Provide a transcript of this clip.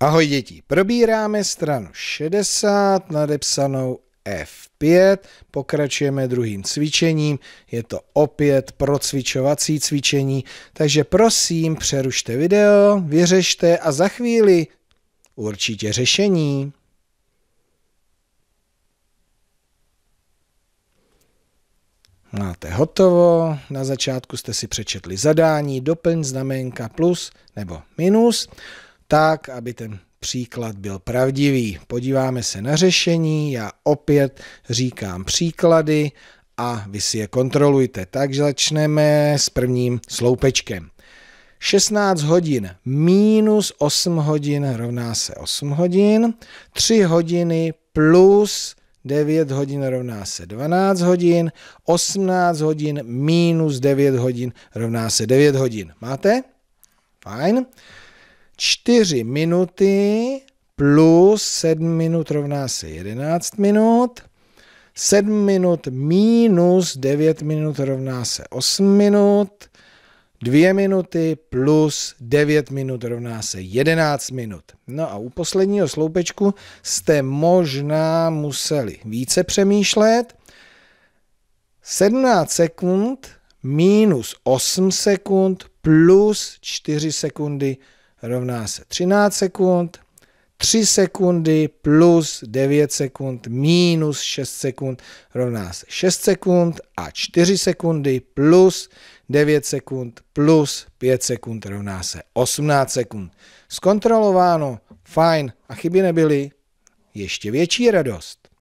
Ahoj děti, probíráme stranu 60, nadepsanou F5, pokračujeme druhým cvičením, je to opět procvičovací cvičení, takže prosím přerušte video, vyřešte a za chvíli určitě řešení. Máte hotovo, na začátku jste si přečetli zadání, doplň znamenka plus nebo minus, tak, aby ten příklad byl pravdivý. Podíváme se na řešení, já opět říkám příklady a vy si je kontrolujte. Takže začneme s prvním sloupečkem. 16 hodin minus 8 hodin rovná se 8 hodin, 3 hodiny plus 9 hodin rovná se 12 hodin, 18 hodin minus 9 hodin rovná se 9 hodin. Máte? Fajn. 4 minuty plus 7 minut rovná se 11 minut. 7 minut minus 9 minut rovná se 8 minut. 2 minuty plus 9 minut rovná se 11 minut. No a u posledního sloupečku jste možná museli více přemýšlet. 17 sekund minus 8 sekund plus 4 sekundy rovná se 13 sekund, 3 sekundy plus 9 sekund minus 6 sekund rovná se 6 sekund a 4 sekundy plus 9 sekund plus 5 sekund rovná se 18 sekund. Zkontrolováno, fajn a chyby nebyly, ještě větší radost.